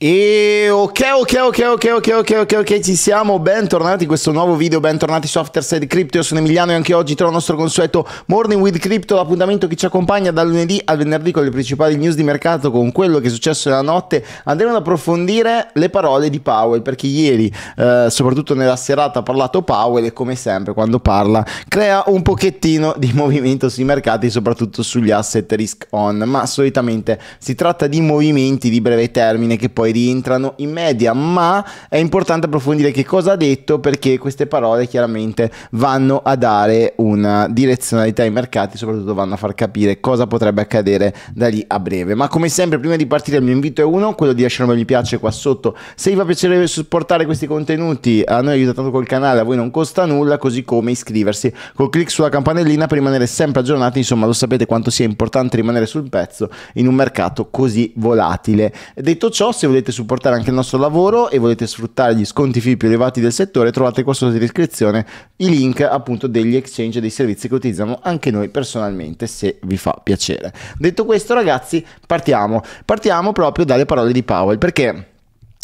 E ok, ok, ok, ok, ok, ok, ok, ok, ci siamo, bentornati in questo nuovo video, bentornati su Afterside Crypto, io sono Emiliano e anche oggi trovo il nostro consueto Morning with Crypto, l'appuntamento che ci accompagna dal lunedì al venerdì con le principali news di mercato, con quello che è successo nella notte, andremo ad approfondire le parole di Powell, perché ieri, eh, soprattutto nella serata, ha parlato Powell e come sempre quando parla crea un pochettino di movimento sui mercati, soprattutto sugli asset risk on, ma solitamente si tratta di movimenti di breve termine che poi poi rientrano in media, ma è importante approfondire che cosa ha detto perché queste parole chiaramente vanno a dare una direzionalità ai mercati, soprattutto vanno a far capire cosa potrebbe accadere da lì a breve. Ma come sempre, prima di partire, il mio invito è uno, quello di lasciare un mi piace qua sotto. Se vi fa piacere supportare questi contenuti, a noi aiuta tanto col canale, a voi non costa nulla, così come iscriversi col clic sulla campanellina per rimanere sempre aggiornati. Insomma, lo sapete quanto sia importante rimanere sul pezzo in un mercato così volatile. Detto ciò, se volete volete supportare anche il nostro lavoro e volete sfruttare gli sconti FI più elevati del settore, trovate qua sotto in descrizione i link appunto degli exchange e dei servizi che utilizziamo anche noi personalmente se vi fa piacere. Detto questo ragazzi partiamo, partiamo proprio dalle parole di Powell perché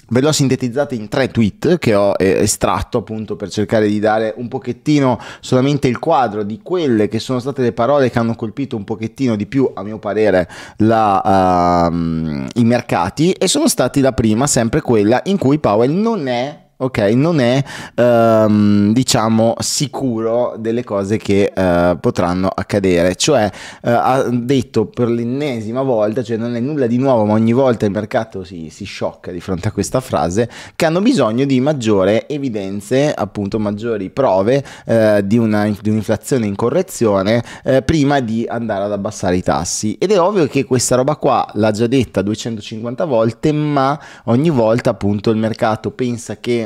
ve l'ho sintetizzata in tre tweet che ho eh, estratto appunto per cercare di dare un pochettino solamente il quadro di quelle che sono state le parole che hanno colpito un pochettino di più a mio parere la, uh, i mercati e sono stati la prima sempre quella in cui Powell non è ok, non è ehm, diciamo sicuro delle cose che eh, potranno accadere, cioè eh, ha detto per l'ennesima volta, cioè non è nulla di nuovo, ma ogni volta il mercato si, si sciocca di fronte a questa frase, che hanno bisogno di maggiore evidenze, appunto maggiori prove eh, di, una, di, un'inflazione in correzione eh, prima di andare ad abbassare i tassi ed è ovvio che questa roba qua l'ha già detta 250 volte, ma ogni volta appunto il mercato pensa che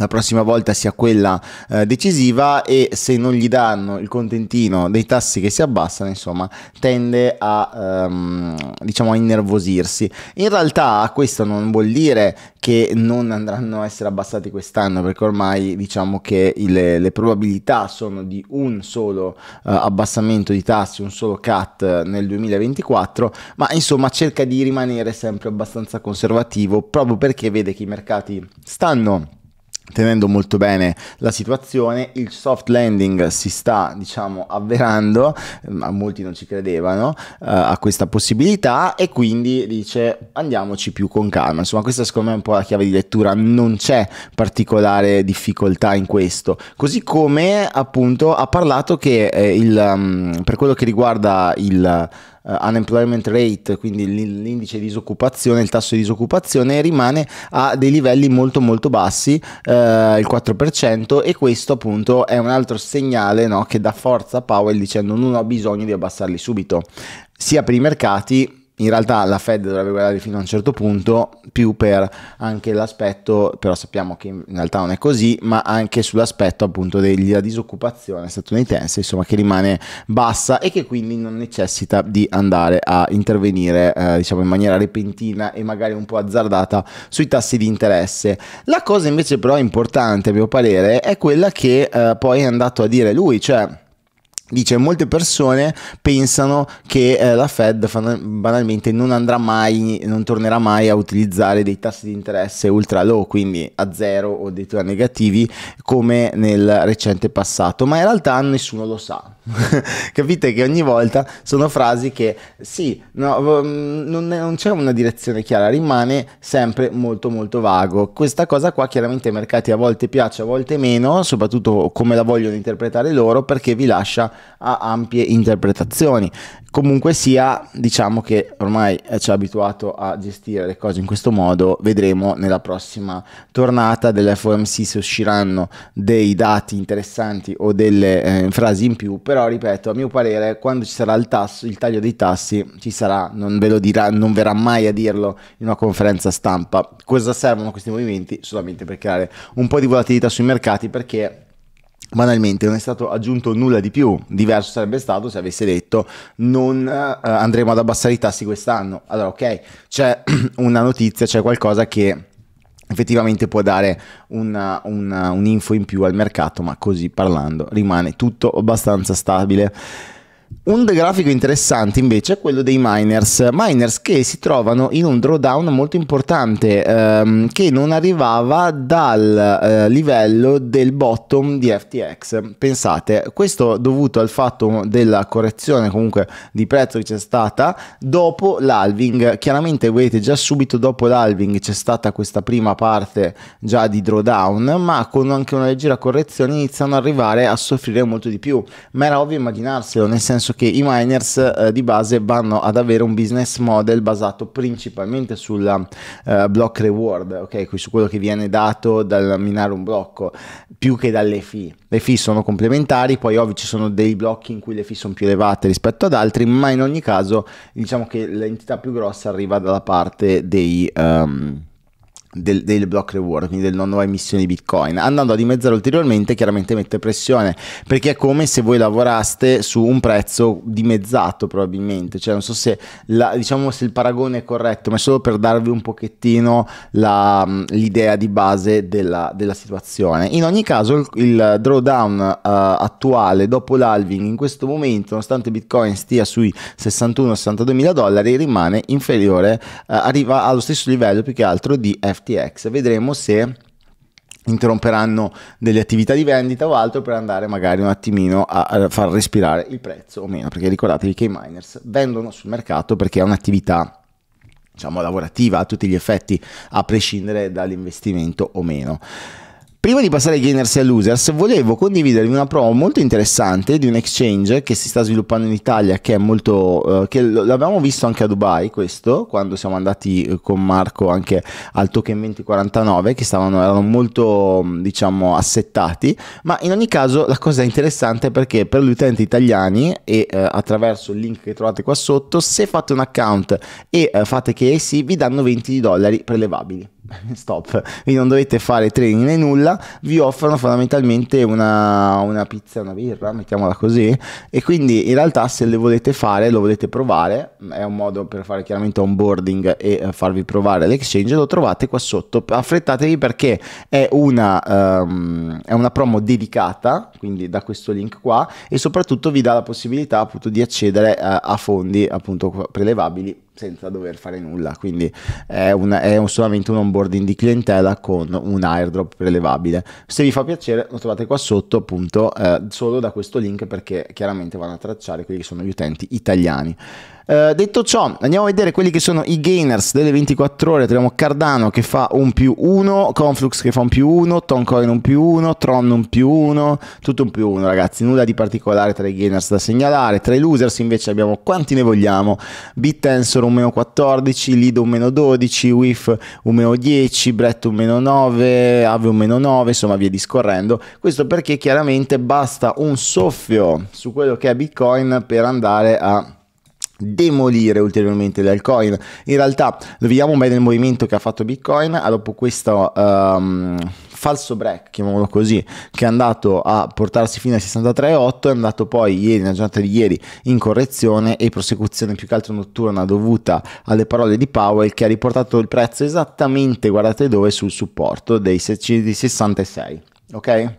la prossima volta sia quella eh, decisiva e se non gli danno il contentino dei tassi che si abbassano, insomma, tende a ehm, diciamo a innervosirsi. In realtà questo non vuol dire che non andranno a essere abbassati quest'anno, perché ormai diciamo che le, le probabilità sono di un solo eh, abbassamento di tassi, un solo cut nel 2024, ma insomma cerca di rimanere sempre abbastanza conservativo proprio perché vede che i mercati stanno tenendo molto bene la situazione, il soft landing si sta diciamo avverando, ma molti non ci credevano uh, a questa possibilità e quindi dice andiamoci più con calma, insomma questa secondo me è un po' la chiave di lettura, non c'è particolare difficoltà in questo, così come appunto ha parlato che eh, il, um, per quello che riguarda il... Eh, unemployment rate, quindi l'indice di disoccupazione, il tasso di disoccupazione rimane a dei livelli molto molto bassi, eh, il 4% e questo appunto è un altro segnale no, che dà forza a Powell dicendo non ho bisogno di abbassarli subito, sia per i mercati in realtà la Fed dovrebbe guardare fino a un certo punto, più per anche l'aspetto, però sappiamo che in realtà non è così, ma anche sull'aspetto appunto della disoccupazione statunitense, insomma, che rimane bassa e che quindi non necessita di andare a intervenire, eh, diciamo, in maniera repentina e magari un po' azzardata sui tassi di interesse. La cosa invece però importante, a mio parere, è quella che eh, poi è andato a dire lui, cioè Dice, molte persone pensano che eh, la Fed banalmente non andrà mai, non tornerà mai a utilizzare dei tassi di interesse ultra low, quindi a zero o addirittura negativi, come nel recente passato, ma in realtà nessuno lo sa. Capite che ogni volta sono frasi che sì, no, mm, non, non c'è una direzione chiara, rimane sempre molto molto vago. Questa cosa qua chiaramente ai mercati a volte piace, a volte meno, soprattutto come la vogliono interpretare loro, perché vi lascia a ampie interpretazioni. Comunque sia, diciamo che ormai eh, ci ha abituato a gestire le cose in questo modo, vedremo nella prossima tornata dell'FOMC se usciranno dei dati interessanti o delle eh, frasi in più, però ripeto, a mio parere quando ci sarà il, tasso, il taglio dei tassi ci sarà, non ve lo dirà, non verrà mai a dirlo in una conferenza stampa. Cosa servono questi movimenti? Solamente per creare un po' di volatilità sui mercati perché Banalmente non è stato aggiunto nulla di più, diverso sarebbe stato se avesse detto non eh, eh andremo ad abbassare i tassi quest'anno. Allora ok, c'è una notizia, c'è qualcosa che effettivamente può dare una, una, un'info in più al mercato, ma così parlando rimane tutto abbastanza stabile. Un grafico interessante invece è quello dei miners, miners che si trovano in un drawdown molto importante ehm, che non arrivava dal eh, livello del bottom di FTX. Pensate, questo dovuto al fatto della correzione comunque di prezzo che c'è stata dopo l'alving. Chiaramente vedete già subito dopo l'alving c'è stata questa prima parte già di drawdown, ma con anche una leggera correzione iniziano ad arrivare a soffrire molto di più. Ma era ovvio immaginarselo, nel senso senso che i miners eh, di base vanno ad avere un business model basato principalmente sul eh, block reward, ok? Su quello che viene dato dal minare un blocco, più che dalle fee. Le fee sono complementari, poi ovvio ci sono dei blocchi in cui le fee sono più elevate rispetto ad altri, ma in ogni caso diciamo che l'entità più grossa arriva dalla parte dei... Um, del, del block reward, quindi della nuova emissione di Bitcoin, andando a dimezzare ulteriormente chiaramente mette pressione, perché è come se voi lavoraste su un prezzo dimezzato probabilmente, cioè non so se, la, diciamo se il paragone è corretto, ma è solo per darvi un pochettino la, mm, l'idea di base della, della, situazione. In ogni caso il, il drawdown uh, attuale dopo l'alving in questo momento, nonostante Bitcoin stia sui 61-62 mila dollari, rimane inferiore, uh, arriva allo stesso livello più che altro di FT FTX. Vedremo se interromperanno delle attività di vendita o altro per andare magari un attimino a far respirare il prezzo o meno, perché ricordatevi che i miners vendono sul mercato perché è un'attività diciamo lavorativa a tutti gli effetti, a prescindere dall'investimento o meno. Prima di passare ai gainers e losers, volevo condividervi una prova molto interessante di un exchange che si sta sviluppando in Italia, che è molto... Eh, che l'abbiamo visto anche a Dubai, questo, quando siamo andati eh, con Marco anche al token 2049, che stavano, erano molto, diciamo, assettati, ma in ogni caso la cosa interessante è perché per gli utenti italiani e eh, attraverso il link che trovate qua sotto, se fate un account e eh, fate KSI, vi danno 20 dollari prelevabili. stop, vi non dovete fare training né nulla, vi offrono fondamentalmente una, una pizza una birra, mettiamola così, e quindi in realtà se le volete fare, lo volete provare, è un modo per fare chiaramente onboarding e eh, farvi provare l'exchange, lo trovate qua sotto, affrettatevi perché è una, um, è una promo dedicata, quindi da questo link qua, e soprattutto vi dà la possibilità appunto di accedere a, eh, a fondi appunto prelevabili senza dover fare nulla, quindi è, un, è un solamente un onboarding di clientela con un airdrop prelevabile. Se vi fa piacere lo trovate qua sotto appunto eh, solo da questo link perché chiaramente vanno a tracciare quelli che sono gli utenti italiani. Eh, detto ciò, andiamo a vedere quelli che sono i gainers delle 24 ore. Troviamo Cardano che fa un più 1, Conflux che fa un più 1, Toncoin un più 1, Tron un più 1, tutto un più 1 ragazzi, nulla di particolare tra i gainers da segnalare. Tra i losers invece abbiamo quanti ne vogliamo, BitTensor un meno 14, Lido un meno 12, WIF un meno 10, Brett un meno 9, Ave un meno 9, insomma via discorrendo. Questo perché chiaramente basta un soffio su quello che è Bitcoin per andare a demolire ulteriormente l'alcoin. In realtà lo vediamo bene nel movimento che ha fatto Bitcoin, ha ah, dopo questo... Um, falso break, chiamiamolo così, che è andato a portarsi fino a 63,8, è andato poi ieri, nella giornata di ieri, in correzione e prosecuzione più che altro notturna dovuta alle parole di Powell che ha riportato il prezzo esattamente, guardate dove, sul supporto dei 66, ok?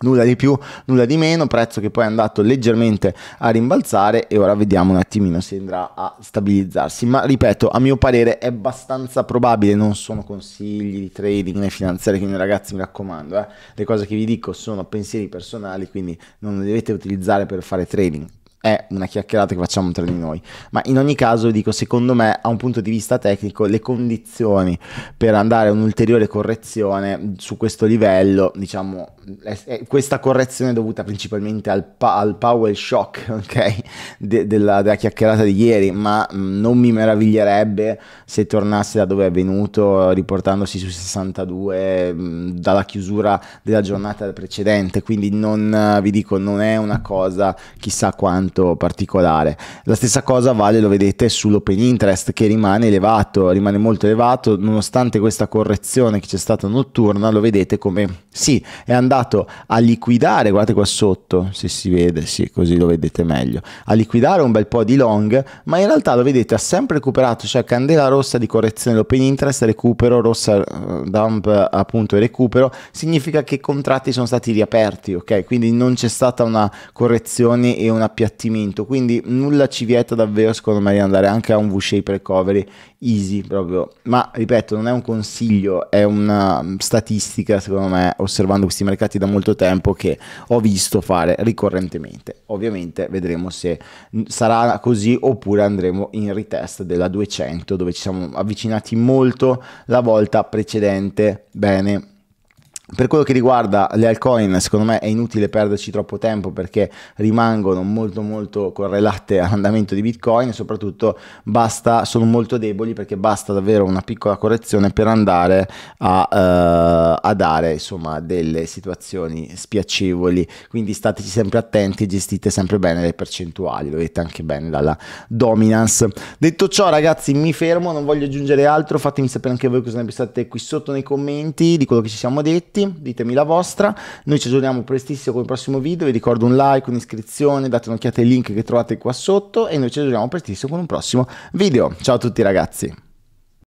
nulla di più, nulla di meno, prezzo che poi è andato leggermente a rimbalzare e ora vediamo un attimino se andrà a stabilizzarsi, ma ripeto, a mio parere è abbastanza probabile, non sono consigli di trading né finanziari, quindi ragazzi mi raccomando, eh, le cose che vi dico sono pensieri personali, quindi non le dovete utilizzare per fare trading è una chiacchierata che facciamo tra di noi, ma in ogni caso dico secondo me a un punto di vista tecnico le condizioni per andare a un'ulteriore correzione su questo livello, diciamo, è, è questa correzione è dovuta principalmente al, pa- al power shock okay? de- della, della, chiacchierata di ieri, ma mm, non mi meraviglierebbe se tornasse da dove è venuto riportandosi su 62 mm, dalla chiusura della giornata precedente, quindi non, vi dico non è una cosa chissà quanto molto particolare. La stessa cosa vale, lo vedete, sull'open interest che rimane elevato, rimane molto elevato nonostante questa correzione che c'è stata notturna, lo vedete come sì, è andato a liquidare, guardate qua sotto, se si vede, sì, così lo vedete meglio, a liquidare un bel po' di long, ma in realtà lo vedete ha sempre recuperato, cioè candela rossa di correzione dell'open interest, recupero, rossa eh, dump appunto recupero, significa che i contratti sono stati riaperti, ok? Quindi non c'è stata una correzione e una piattina abbattimento, quindi nulla ci vieta davvero secondo me di andare anche a un V-shape recovery easy proprio, ma ripeto non è un consiglio, è una statistica secondo me osservando questi mercati da molto tempo che ho visto fare ricorrentemente, ovviamente vedremo se sarà così oppure andremo in retest della 200 dove ci siamo avvicinati molto la volta precedente, bene per quello che riguarda le altcoin, secondo me è inutile perderci troppo tempo perché rimangono molto molto correlate all'andamento di Bitcoin e soprattutto basta, sono molto deboli perché basta davvero una piccola correzione per andare a, uh, a dare insomma delle situazioni spiacevoli. Quindi stateci sempre attenti e gestite sempre bene le percentuali, lo vedete anche bene dalla dominance. Detto ciò ragazzi mi fermo, non voglio aggiungere altro, fatemi sapere anche voi cosa ne pensate qui sotto nei commenti di quello che ci siamo detti ditemi la vostra. Noi ci aggiorniamo prestissimo con il prossimo video. Vi ricordo un like, un'iscrizione, date un'occhiata ai link che trovate qua sotto. E noi ci aggiorniamo prestissimo con un prossimo video. Ciao a tutti, ragazzi.